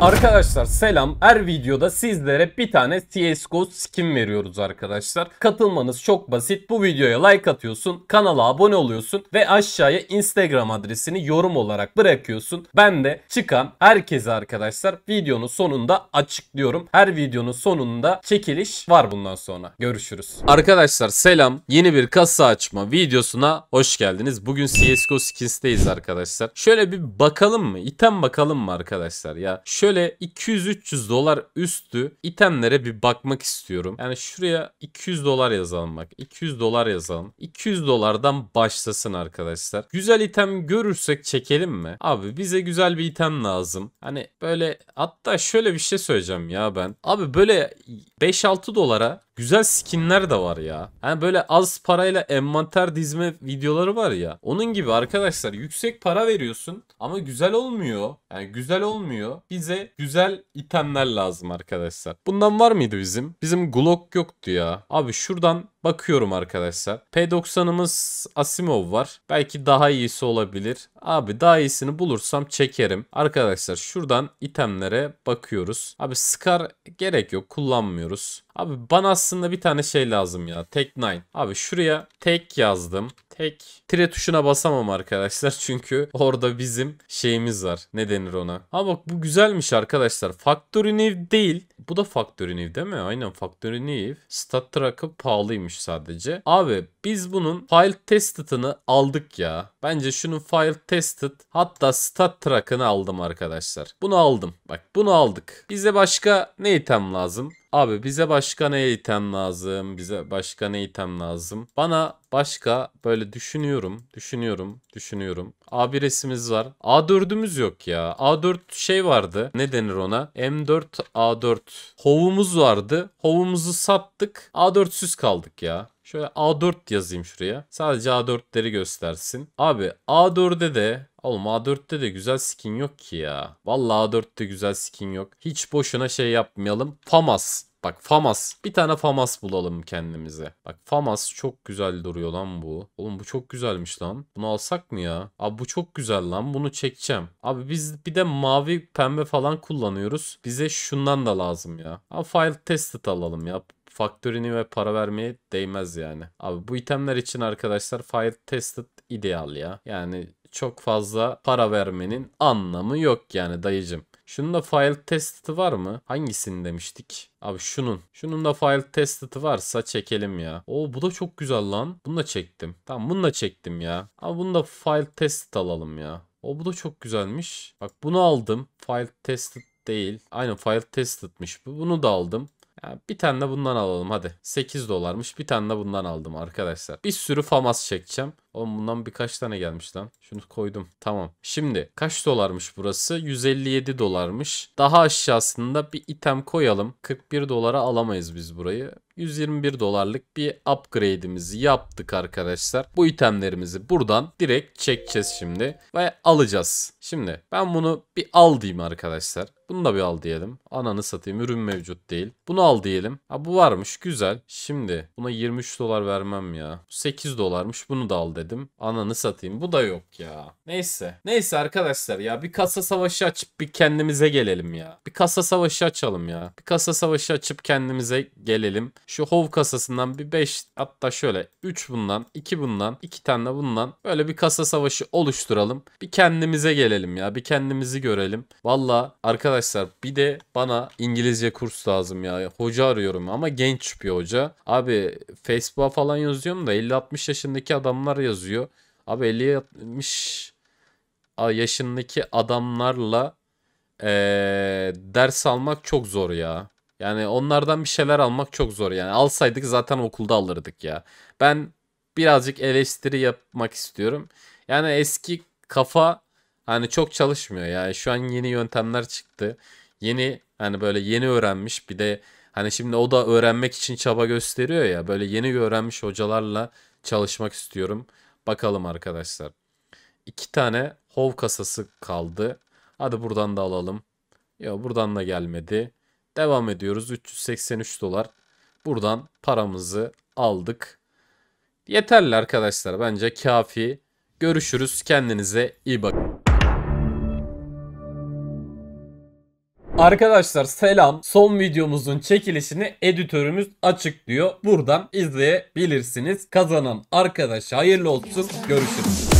Arkadaşlar selam. Her videoda sizlere bir tane CSGO skin veriyoruz arkadaşlar. Katılmanız çok basit. Bu videoya like atıyorsun, kanala abone oluyorsun ve aşağıya Instagram adresini yorum olarak bırakıyorsun. Ben de çıkan herkese arkadaşlar videonun sonunda açıklıyorum. Her videonun sonunda çekiliş var bundan sonra. Görüşürüz. Arkadaşlar selam. Yeni bir kasa açma videosuna hoş geldiniz. Bugün CSGO skins'teyiz arkadaşlar. Şöyle bir bakalım mı? İtem bakalım mı arkadaşlar ya? Şöyle şöyle 200-300 dolar üstü itemlere bir bakmak istiyorum. Yani şuraya 200 dolar yazalım bak. 200 dolar yazalım. 200 dolardan başlasın arkadaşlar. Güzel item görürsek çekelim mi? Abi bize güzel bir item lazım. Hani böyle hatta şöyle bir şey söyleyeceğim ya ben. Abi böyle 5-6 dolara güzel skinler de var ya. Hani böyle az parayla envanter dizme videoları var ya. Onun gibi arkadaşlar yüksek para veriyorsun ama güzel olmuyor. Yani güzel olmuyor. Bize güzel itemler lazım arkadaşlar. Bundan var mıydı bizim? Bizim Glock yoktu ya. Abi şuradan Bakıyorum arkadaşlar. P90'ımız Asimov var. Belki daha iyisi olabilir. Abi daha iyisini bulursam çekerim. Arkadaşlar şuradan itemlere bakıyoruz. Abi Scar gerek yok kullanmıyoruz. Abi bana aslında bir tane şey lazım ya. Tek 9. Abi şuraya tek yazdım tek tire tuşuna basamam arkadaşlar çünkü orada bizim şeyimiz var. Ne denir ona? Ha bak bu güzelmiş arkadaşlar. Factory New değil. Bu da Factory New değil mi? Aynen Factory New. Stat Track'ı pahalıymış sadece. Abi biz bunun file tested'ını aldık ya. Bence şunun file tested hatta stat track'ını aldım arkadaşlar. Bunu aldım. Bak bunu aldık. Bize başka ne item lazım? Abi bize başka ne item lazım? Bize başka ne item lazım? Bana başka böyle düşünüyorum, düşünüyorum, düşünüyorum. A1'imiz var. A4'ümüz yok ya. A4 şey vardı. Ne denir ona? M4 A4 hovumuz vardı. Hovumuzu sattık. A4'süz kaldık ya. Şöyle A4 yazayım şuraya. Sadece A4'leri göstersin. Abi A4'e de Oğlum A4'te de güzel skin yok ki ya. Vallahi A4'te güzel skin yok. Hiç boşuna şey yapmayalım. Famas. Bak Famas. Bir tane Famas bulalım kendimize. Bak Famas çok güzel duruyor lan bu. Oğlum bu çok güzelmiş lan. Bunu alsak mı ya? Abi bu çok güzel lan. Bunu çekeceğim. Abi biz bir de mavi pembe falan kullanıyoruz. Bize şundan da lazım ya. Abi file tested alalım ya faktörünü ve para vermeye değmez yani. Abi bu itemler için arkadaşlar fire tested ideal ya. Yani çok fazla para vermenin anlamı yok yani dayıcım. Şunun da file test'i var mı? Hangisini demiştik? Abi şunun. Şunun da file test'i varsa çekelim ya. Oo bu da çok güzel lan. Bunu da çektim. Tamam bunu da çektim ya. Abi bunu da file test alalım ya. O bu da çok güzelmiş. Bak bunu aldım. File tested değil. Aynen file tested'mış bu. Bunu da aldım bir tane de bundan alalım hadi. 8 dolarmış. Bir tane de bundan aldım arkadaşlar. Bir sürü famas çekeceğim. Oğlum bundan birkaç tane gelmiş lan. Şunu koydum. Tamam. Şimdi kaç dolarmış burası? 157 dolarmış. Daha aşağısında bir item koyalım. 41 dolara alamayız biz burayı. 121 dolarlık bir upgrade'imizi yaptık arkadaşlar. Bu itemlerimizi buradan direkt çekeceğiz şimdi ve alacağız. Şimdi ben bunu bir al diyeyim arkadaşlar. Bunu da bir al diyelim. Ananı satayım ürün mevcut değil. Bunu al diyelim. Ha bu varmış güzel. Şimdi buna 23 dolar vermem ya. 8 dolarmış bunu da al dedim. Ananı satayım bu da yok ya. Neyse. Neyse arkadaşlar ya bir kasa savaşı açıp bir kendimize gelelim ya. Bir kasa savaşı açalım ya. Bir kasa savaşı açıp kendimize gelelim. Şu hov kasasından bir 5 hatta şöyle 3 bundan 2 bundan 2 tane bundan böyle bir kasa savaşı oluşturalım. Bir kendimize gelelim ya bir kendimizi görelim. Valla arkadaşlar bir de bana İngilizce kurs lazım ya. Hoca arıyorum ama genç bir hoca. Abi Facebook'a falan yazıyorum da 50-60 yaşındaki adamlar yazıyor. Abi 50-60 yaşındaki adamlarla ee, ders almak çok zor ya. Yani onlardan bir şeyler almak çok zor yani. Alsaydık zaten okulda alırdık ya. Ben birazcık eleştiri yapmak istiyorum. Yani eski kafa hani çok çalışmıyor ya. Şu an yeni yöntemler çıktı. Yeni hani böyle yeni öğrenmiş bir de hani şimdi o da öğrenmek için çaba gösteriyor ya. Böyle yeni öğrenmiş hocalarla çalışmak istiyorum. Bakalım arkadaşlar. İki tane hov kasası kaldı. Hadi buradan da alalım. Ya buradan da gelmedi. Devam ediyoruz. 383 dolar. Buradan paramızı aldık. Yeterli arkadaşlar. Bence kafi. Görüşürüz. Kendinize iyi bakın. Arkadaşlar selam. Son videomuzun çekilişini editörümüz açıklıyor. Buradan izleyebilirsiniz. Kazanan arkadaş hayırlı olsun. Görüşürüz.